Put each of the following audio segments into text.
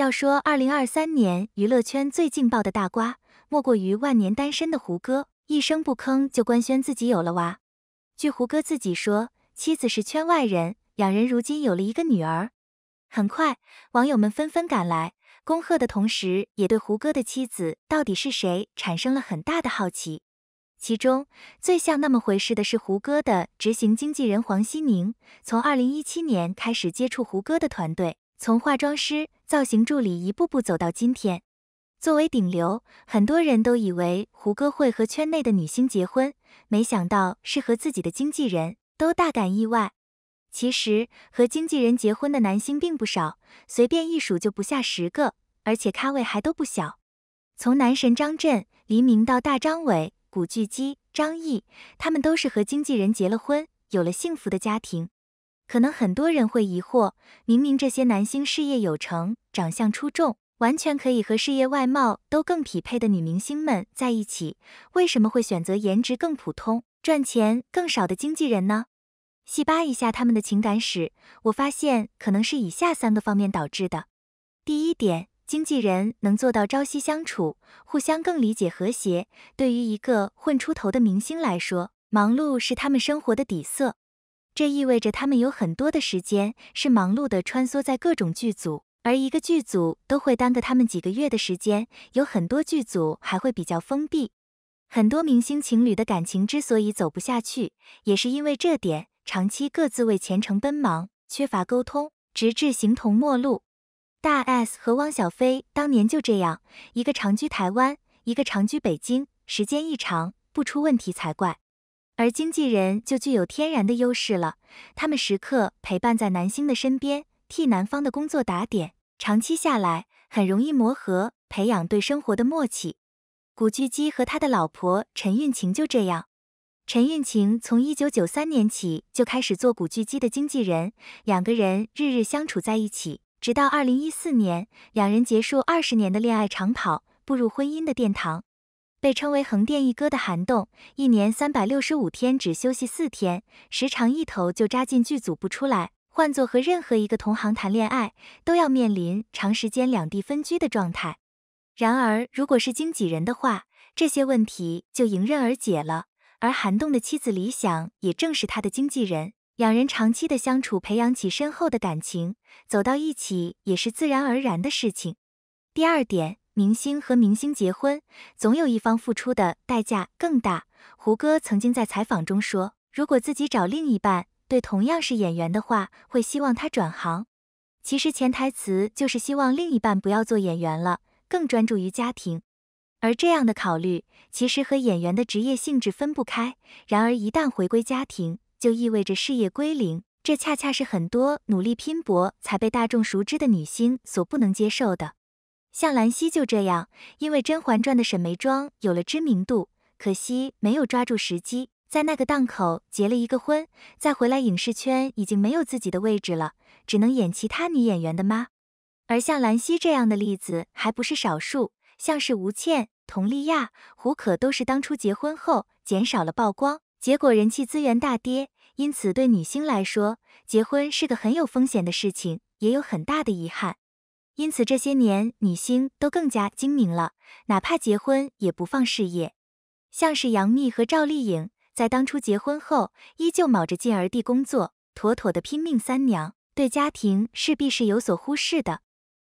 要说二零二三年娱乐圈最劲爆的大瓜，莫过于万年单身的胡歌，一声不吭就官宣自己有了娃。据胡歌自己说，妻子是圈外人，两人如今有了一个女儿。很快，网友们纷纷赶来恭贺的同时，也对胡歌的妻子到底是谁产生了很大的好奇。其中最像那么回事的是胡歌的执行经纪人黄希宁，从二零一七年开始接触胡歌的团队，从化妆师。造型助理一步步走到今天。作为顶流，很多人都以为胡歌会和圈内的女星结婚，没想到是和自己的经纪人，都大感意外。其实和经纪人结婚的男星并不少，随便一数就不下十个，而且咖位还都不小。从男神张震、黎明到大张伟、古巨基、张译，他们都是和经纪人结了婚，有了幸福的家庭。可能很多人会疑惑，明明这些男星事业有成、长相出众，完全可以和事业、外貌都更匹配的女明星们在一起，为什么会选择颜值更普通、赚钱更少的经纪人呢？细扒一下他们的情感史，我发现可能是以下三个方面导致的。第一点，经纪人能做到朝夕相处，互相更理解和谐。对于一个混出头的明星来说，忙碌是他们生活的底色。这意味着他们有很多的时间是忙碌的穿梭在各种剧组，而一个剧组都会耽搁他们几个月的时间。有很多剧组还会比较封闭，很多明星情侣的感情之所以走不下去，也是因为这点，长期各自为前程奔忙，缺乏沟通，直至形同陌路。大 S 和汪小菲当年就这样，一个长居台湾，一个长居北京，时间一长，不出问题才怪。而经纪人就具有天然的优势了，他们时刻陪伴在男星的身边，替男方的工作打点，长期下来很容易磨合，培养对生活的默契。古巨基和他的老婆陈韵晴就这样，陈韵晴从一九九三年起就开始做古巨基的经纪人，两个人日日相处在一起，直到二零一四年，两人结束二十年的恋爱长跑，步入婚姻的殿堂。被称为横店一哥的韩栋，一年三百六十五天只休息四天，时常一头就扎进剧组不出来。换作和任何一个同行谈恋爱，都要面临长时间两地分居的状态。然而，如果是经纪人的话，这些问题就迎刃而解了。而韩栋的妻子李想也正是他的经纪人，两人长期的相处培养起深厚的感情，走到一起也是自然而然的事情。第二点。明星和明星结婚，总有一方付出的代价更大。胡歌曾经在采访中说，如果自己找另一半，对同样是演员的话，会希望他转行。其实潜台词就是希望另一半不要做演员了，更专注于家庭。而这样的考虑，其实和演员的职业性质分不开。然而一旦回归家庭，就意味着事业归零，这恰恰是很多努力拼搏才被大众熟知的女星所不能接受的。像兰溪就这样，因为《甄嬛传》的沈眉庄有了知名度，可惜没有抓住时机，在那个档口结了一个婚，再回来影视圈已经没有自己的位置了，只能演其他女演员的妈。而像兰溪这样的例子还不是少数，像是吴倩、佟丽娅、胡可都是当初结婚后减少了曝光，结果人气资源大跌。因此，对女星来说，结婚是个很有风险的事情，也有很大的遗憾。因此这些年，女星都更加精明了，哪怕结婚也不放事业。像是杨幂和赵丽颖，在当初结婚后，依旧卯着劲儿地工作，妥妥的拼命三娘，对家庭势必是有所忽视的。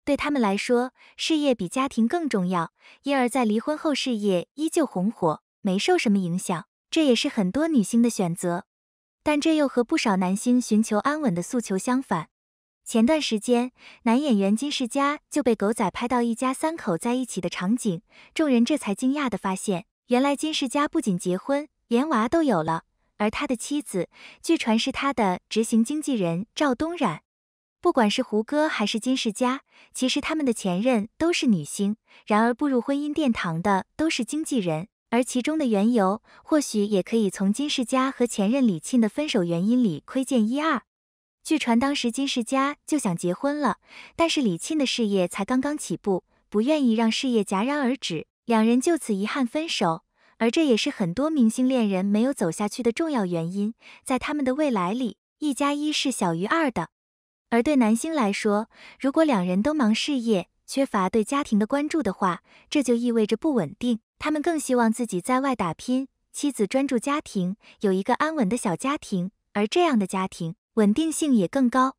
对他们来说，事业比家庭更重要，因而在离婚后，事业依旧红火，没受什么影响。这也是很多女星的选择，但这又和不少男星寻求安稳的诉求相反。前段时间，男演员金世佳就被狗仔拍到一家三口在一起的场景，众人这才惊讶地发现，原来金世佳不仅结婚，连娃都有了。而他的妻子，据传是他的执行经纪人赵东冉。不管是胡歌还是金世佳，其实他们的前任都是女星，然而步入婚姻殿堂的都是经纪人，而其中的缘由，或许也可以从金世佳和前任李沁的分手原因里窥见一二。据传，当时金世佳就想结婚了，但是李沁的事业才刚刚起步，不愿意让事业戛然而止，两人就此遗憾分手。而这也是很多明星恋人没有走下去的重要原因，在他们的未来里，一加一是小于二的。而对男星来说，如果两人都忙事业，缺乏对家庭的关注的话，这就意味着不稳定。他们更希望自己在外打拼，妻子专注家庭，有一个安稳的小家庭。而这样的家庭。稳定性也更高，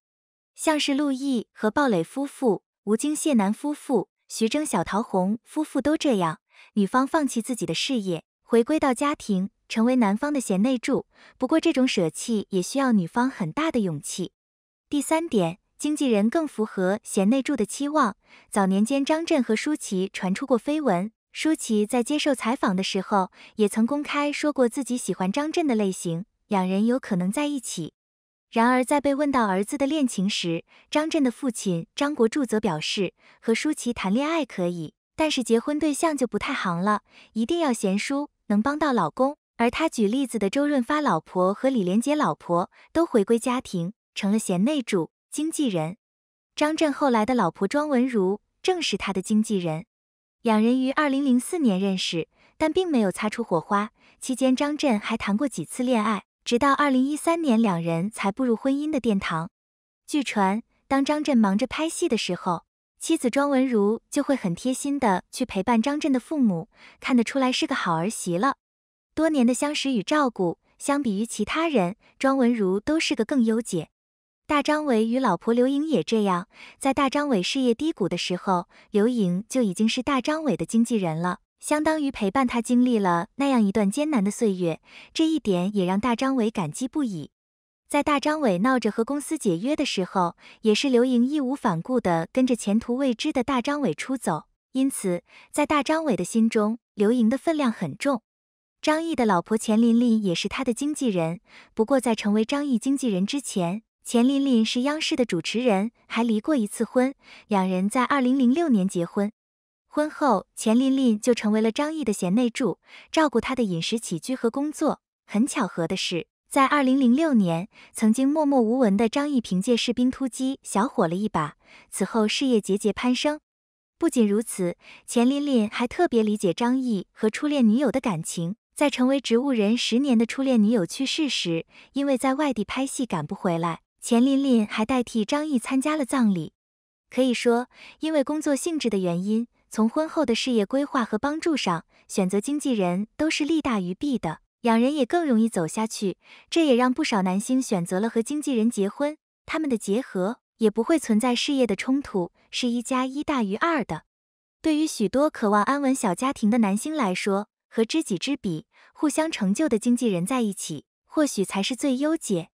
像是陆毅和鲍蕾夫妇、吴京谢楠夫妇、徐峥小陶虹夫妇都这样，女方放弃自己的事业，回归到家庭，成为男方的贤内助。不过，这种舍弃也需要女方很大的勇气。第三点，经纪人更符合贤内助的期望。早年间，张震和舒淇传出过绯闻，舒淇在接受采访的时候，也曾公开说过自己喜欢张震的类型，两人有可能在一起。然而，在被问到儿子的恋情时，张震的父亲张国柱则表示，和舒淇谈恋爱可以，但是结婚对象就不太行了，一定要贤淑，能帮到老公。而他举例子的周润发老婆和李连杰老婆都回归家庭，成了贤内助、经纪人。张震后来的老婆庄文如正是他的经纪人，两人于2004年认识，但并没有擦出火花。期间，张震还谈过几次恋爱。直到二零一三年，两人才步入婚姻的殿堂。据传，当张震忙着拍戏的时候，妻子庄文如就会很贴心的去陪伴张震的父母，看得出来是个好儿媳了。多年的相识与照顾，相比于其他人，庄文如都是个更优解。大张伟与老婆刘颖也这样，在大张伟事业低谷的时候，刘颖就已经是大张伟的经纪人了。相当于陪伴他经历了那样一段艰难的岁月，这一点也让大张伟感激不已。在大张伟闹着和公司解约的时候，也是刘莹义无反顾地跟着前途未知的大张伟出走，因此在大张伟的心中，刘莹的分量很重。张译的老婆钱琳琳也是他的经纪人，不过在成为张译经纪人之前，钱琳琳是央视的主持人，还离过一次婚，两人在二零零六年结婚。婚后，钱琳琳就成为了张译的贤内助，照顾他的饮食起居和工作。很巧合的是，在二零零六年，曾经默默无闻的张译凭借《士兵突击》小火了一把，此后事业节节攀升。不仅如此，钱琳琳还特别理解张译和初恋女友的感情。在成为植物人十年的初恋女友去世时，因为在外地拍戏赶不回来，钱琳琳还代替张译参加了葬礼。可以说，因为工作性质的原因。从婚后的事业规划和帮助上，选择经纪人都是利大于弊的，两人也更容易走下去。这也让不少男星选择了和经纪人结婚，他们的结合也不会存在事业的冲突，是一加一大于二的。对于许多渴望安稳小家庭的男星来说，和知己知彼、互相成就的经纪人在一起，或许才是最优解。